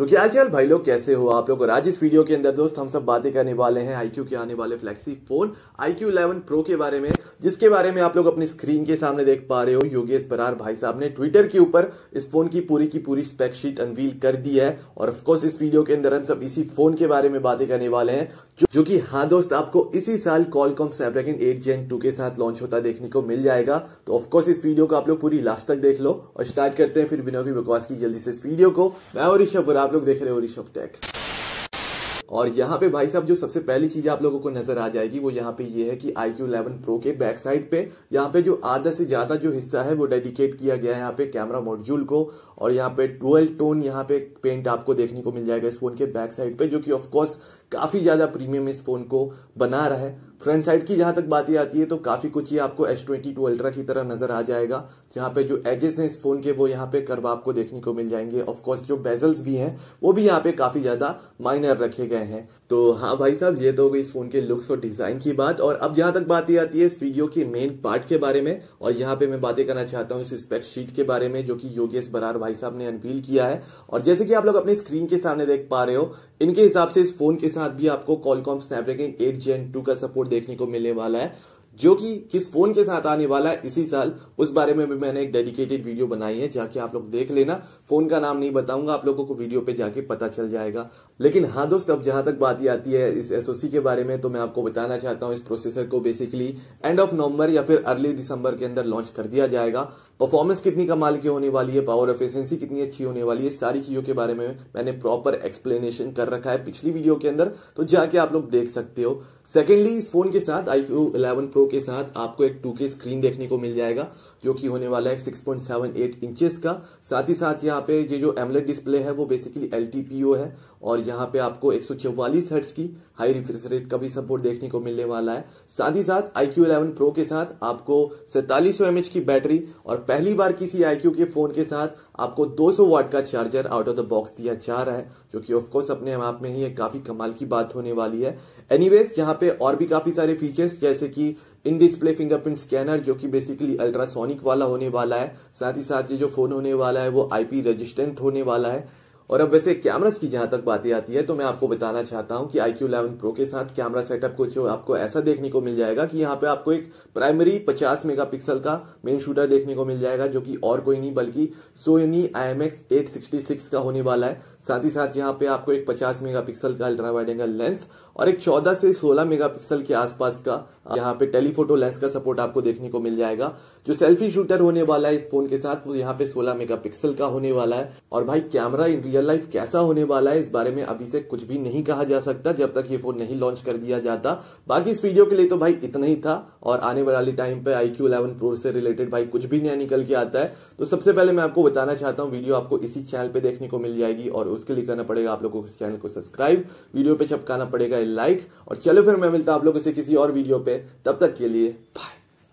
तो क्या चल भाई लोग कैसे हो आप लोग और आज इस वीडियो के अंदर दोस्त हम सब बातें करने वाले हैं आईक्यू के आने वाले flagship phone iQOO eleven pro के बारे में जिसके बारे में आप लोग अपनी स्क्रीन के सामने देख पा रहे हो योगेश बरार भाई साहब ने ट्विटर के ऊपर इस फोन की पूरी की पूरी स्पेकशीट अनवील कर दी है और ऑफकोर्स इस वीडियो के अंदर हम सब इसी फोन के बारे में बातें करने वाले हैं जो, जो कि हाँ दोस्त आपको इसी साल Qualcomm Snapdragon eight gen two के साथ लॉन्च होता देखने को मिल जाएगा तो ऑफकोर्स इस वीडियो को आप लोग पूरी लास्ट तक देख लो और स्टार्ट करते हैं फिर बिना भी बकवास की जल्दी से इस वीडियो को मैं और ऋषभ बरार आप लोग देख रहे हो ऋषभ टेक और यहाँ पे भाई साहब जो सबसे पहली चीज आप लोगों को नजर आ जाएगी वो यहाँ पे ये यह है कि IQ 11 Pro के बैक साइड पे यहाँ पे जो आधा से ज्यादा जो हिस्सा है वो डेडिकेट किया गया है यहाँ पे कैमरा मॉड्यूल को और यहाँ पे 12 टोन यहाँ पे पेंट आपको देखने को मिल जाएगा इस फोन के बैक साइड पे जो कि ऑफकोर्स काफी ज्यादा प्रीमियम इस फोन को बना रहा है फ्रंट साइड की जहां तक ही आती है तो काफी कुछ ये आपको एस ट्वेंटी टू अल्ट्रा की तरह नजर आ जाएगा जहां पे जो एजेस हैं इस फोन के वो यहाँ पे कर्व आपको देखने को मिल जाएंगे ऑफकोर्स जो बेजल्स भी हैं वो भी यहाँ पे काफी ज्यादा माइनर रखे गए हैं तो हाँ भाई साहब ये तो हो इस फोन के लुक्स और डिजाइन की बात और अब जहां तक बात आती है इस वीडियो के मेन पार्ट के बारे में और यहाँ पे मैं बातें करना चाहता हूँ इस स्पेक्ट शीट के बारे में जो की योगेश बरार भाई साहब ने अनवील किया है और जैसे कि आप लोग अपने स्क्रीन के सामने देख पा रहे हो इनके हिसाब से इस फोन के साथ भी आपको Qualcomm Snapdragon eight gen two का सपोर्ट देखने को मिलने वाला है जो कि किस फोन के साथ आने वाला है इसी साल उस बारे में भी मैंने एक डेडिकेटेड वीडियो बनाई है जाके आप लोग देख लेना फोन का नाम नहीं बताऊंगा आप लोगों को वीडियो पे जाके पता चल जाएगा लेकिन हाँ दोस्त अब जहां तक बात ही आती है इस एसओसी के बारे में तो मैं आपको बताना चाहता हूँ इस प्रोसेसर को बेसिकली एंड ऑफ नवम्बर या फिर अर्ली दिसंबर के अंदर लॉन्च कर दिया जाएगा परफॉर्मेंस कितनी कमाल की होने वाली है पावर एफिशिएंसी कितनी अच्छी होने वाली है सारी चीजों के बारे में मैंने प्रॉपर एक्सप्लेनेशन कर रखा है पिछली वीडियो के अंदर तो जाके आप लोग देख सकते हो सेकेंडली इस फोन के साथ आई क्यू इलेवन प्रो के साथ आपको एक टू के स्क्रीन देखने को मिल जाएगा जो कि होने वाला है 6.78 इंचेस का साथ ही साथ यहाँ पे ये जो एमलेट डिस्प्ले है वो बेसिकली एल है और यहाँ पे आपको एक सौ की हाई रिफ्रेश रेट का भी सपोर्ट देखने को मिलने वाला है साथ ही साथ आई क्यू इलेवन प्रो के साथ आपको सैतालीस सौ की बैटरी और पहली बार किसी आई के फोन के साथ आपको 200 वाट का charger out of the box दिया जा रहा है जो कि ऑफकोर्स अपने आप में ही एक काफी कमाल की बात होने वाली है एनीवेज यहाँ पे और भी काफी सारे फीचर्स जैसे की इन डिस्प्ले फिंगरप्रिंट स्कैनर जो कि बेसिकली अल्ट्रासोनिक वाला होने वाला है साथ ही साथ ये जो फोन होने वाला है वो आईपी रेजिस्टेंट होने वाला है और अब वैसे कैमरास की जहां तक बातें आती है तो मैं आपको बताना चाहता हूं कि आई क्यू इलेवन प्रो के साथ कैमरा सेटअप को जो आपको ऐसा देखने को मिल जाएगा कि यहाँ पे आपको एक प्राइमरी 50 मेगापिक्सल का मेन शूटर देखने को मिल जाएगा जो कि और कोई नहीं बल्कि सोनी आई एम का होने वाला है साथ ही साथ यहाँ पे आपको एक 50 मेगापिक्सल का अल्ट्रा वाइड एंगल लेंस और एक 14 से 16 मेगापिक्सल के आसपास का यहाँ पे टेलीफोटो लेंस का सपोर्ट आपको देखने को मिल जाएगा जो सेल्फी शूटर होने वाला है इस फोन के साथ वो यहाँ पे 16 मेगापिक्सल का होने वाला है और भाई camera in real real life कैसा होने वाला है इस बारे में अभी से कुछ भी नहीं कहा जा सकता जब तक ये फोन नहीं लॉन्च कर दिया जाता बाकी इस वीडियो के लिए तो भाई इतना ही था और आने वाले टाइम पे आई क्यू इलेवन प्रो से रिलेटेड भाई कुछ भी नया निकल के आता है तो सबसे पहले मैं आपको बताना चाहता हूँ वीडियो आपको इसी चैनल पे देखने को मिल जाएगी और उसके लिए करना पड़ेगा आप लोगों को इस चैनल को सब्सक्राइब वीडियो पे चपकाना पड़ेगा लाइक और चलो फिर मैं मिलता आप लोगों से किसी और वीडियो पे तब तक के लिए बाय